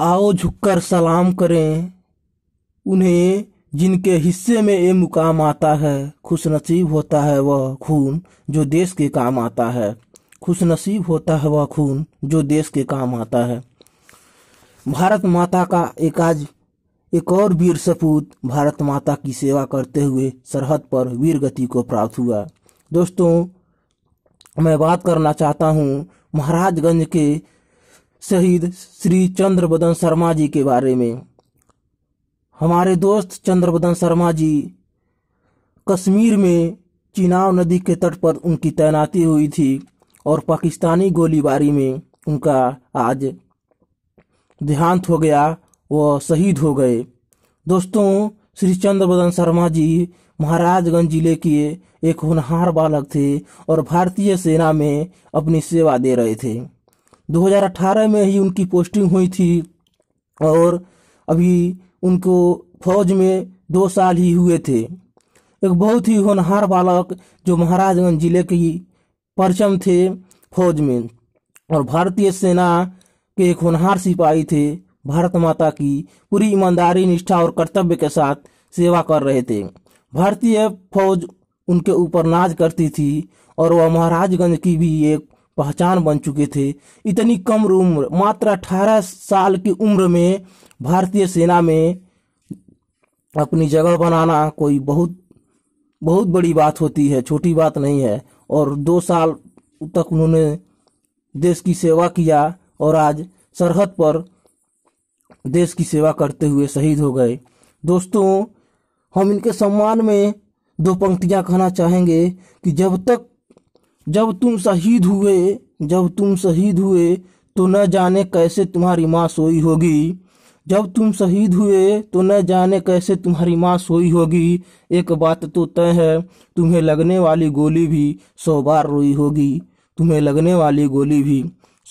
आओ झुककर सलाम करें उन्हें जिनके हिस्से में ये मुकाम आता है खुशनसीब होता है वह खून जो देश के काम आता है खुशनसीब होता है वह खून जो देश के काम आता है भारत माता का एक आज एक और वीर सपूत भारत माता की सेवा करते हुए सरहद पर वीर गति को प्राप्त हुआ दोस्तों मैं बात करना चाहता हूँ महाराजगंज के शहीद श्री चंद्रबदन शर्मा जी के बारे में हमारे दोस्त चंद्रबदन शर्मा जी कश्मीर में चिनाव नदी के तट पर उनकी तैनाती हुई थी और पाकिस्तानी गोलीबारी में उनका आज देहांत हो गया वो शहीद हो गए दोस्तों श्री चंद्रबदन शर्मा जी महाराजगंज जिले के एक होनहार बालक थे और भारतीय सेना में अपनी सेवा दे रहे थे 2018 में ही उनकी पोस्टिंग हुई थी और अभी उनको फौज में दो साल ही हुए थे एक बहुत ही होनहार बालक जो महाराजगंज जिले की परचम थे फौज में और भारतीय सेना के एक होनहार सिपाही थे भारत माता की पूरी ईमानदारी निष्ठा और कर्तव्य के साथ सेवा कर रहे थे भारतीय फौज उनके ऊपर नाज करती थी और वह महाराजगंज की भी एक पहचान बन चुके थे इतनी कम उम्र मात्र अठारह साल की उम्र में भारतीय सेना में अपनी जगह बनाना कोई बहुत बहुत बड़ी बात होती है छोटी बात नहीं है और दो साल तक उन्होंने देश की सेवा किया और आज सरहद पर देश की सेवा करते हुए शहीद हो गए दोस्तों हम इनके सम्मान में दो पंक्तियां कहना चाहेंगे कि जब तक जब तुम शहीद हुए जब तुम शहीद हुए तो न जाने कैसे तुम्हारी माँ सोई होगी जब तुम शहीद हुए तो न जाने कैसे तुम्हारी माँ सोई होगी एक बात तो तय है तुम्हें लगने वाली गोली भी सौ बार रोई होगी तुम्हें लगने वाली गोली भी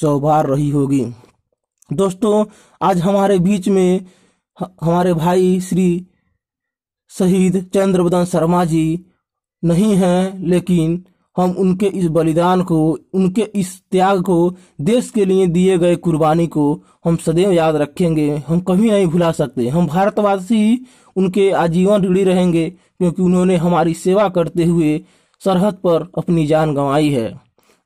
सौ बार रही होगी दोस्तों आज हमारे बीच में हमारे भाई श्री शहीद चंद्रवदन शर्मा जी नहीं हैं लेकिन हम उनके इस बलिदान को उनके इस त्याग को देश के लिए दिए गए कुर्बानी को हम सदैव याद रखेंगे हम कभी नहीं भुला सकते हम भारतवासी उनके आजीवन ऋणी रहेंगे क्योंकि उन्होंने हमारी सेवा करते हुए सरहद पर अपनी जान गंवाई है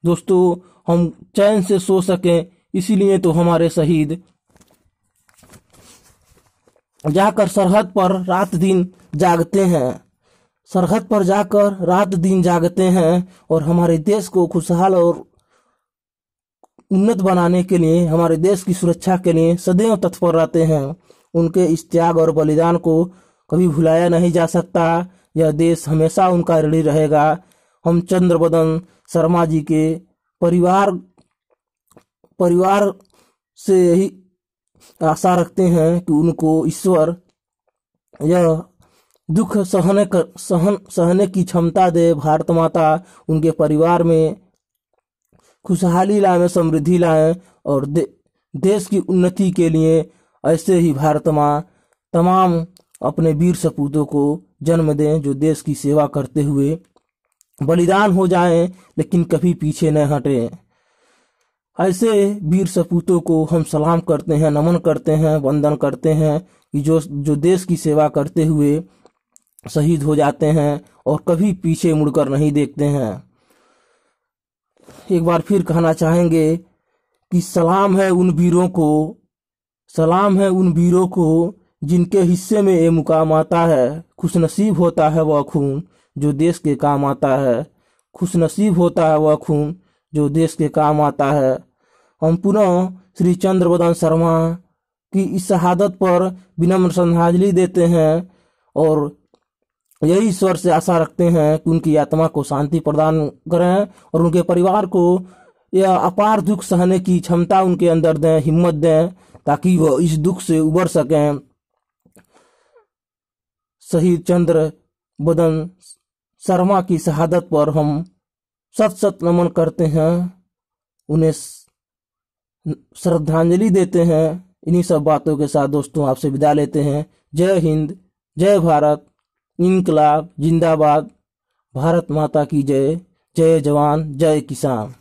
दोस्तों हम चैन से सो सकें इसीलिए तो हमारे शहीद जाकर सरहद पर रात दिन जागते हैं सरहद पर जाकर रात दिन जागते हैं और हमारे देश को खुशहाल और उन्नत बनाने के लिए हमारे देश की सुरक्षा के लिए सदैव तत्पर रहते हैं उनके इस त्याग और बलिदान को कभी भुलाया नहीं जा सकता यह देश हमेशा उनका ऋणी रहेगा हम चंद्रबदन शर्मा जी के परिवार परिवार से यही आशा रखते हैं कि उनको ईश्वर यह दुख सहने कर, सहन सहने की क्षमता दे भारत माता उनके परिवार में खुशहाली लाए समृद्धि लाए और दे, देश की उन्नति के लिए ऐसे ही भारत माँ तमाम अपने वीर सपूतों को जन्म दें जो देश की सेवा करते हुए बलिदान हो जाएं लेकिन कभी पीछे न हटे ऐसे वीर सपूतों को हम सलाम करते हैं नमन करते हैं वंदन करते हैं कि जो जो देश की सेवा करते हुए शहीद हो जाते हैं और कभी पीछे मुड़कर नहीं देखते हैं एक बार फिर कहना चाहेंगे कि सलाम है उन वीरों को सलाम है उन वीरों को जिनके हिस्से में ये मुकाम आता है खुश नसीब होता है वह खून जो देश के काम आता है खुश नसीब होता है वह खून जो देश के काम आता है हम पुनः श्री चंद्रवदन शर्मा की इस शहादत पर विनम्र श्रद्धांजलि देते हैं और यही ईश्वर से आशा रखते हैं कि उनकी आत्मा को शांति प्रदान करें और उनके परिवार को यह अपार दुख सहने की क्षमता उनके अंदर दें हिम्मत दें ताकि वह इस दुख से उबर सकें शहीद चंद्र बदन शर्मा की शहादत पर हम सत सत नमन करते हैं उन्हें श्रद्धांजलि देते हैं इन्हीं सब बातों के साथ दोस्तों आपसे विदा लेते हैं जय हिंद जय भारत इनकलाब जिंदाबाद भारत माता की जय जय जवान जय किसान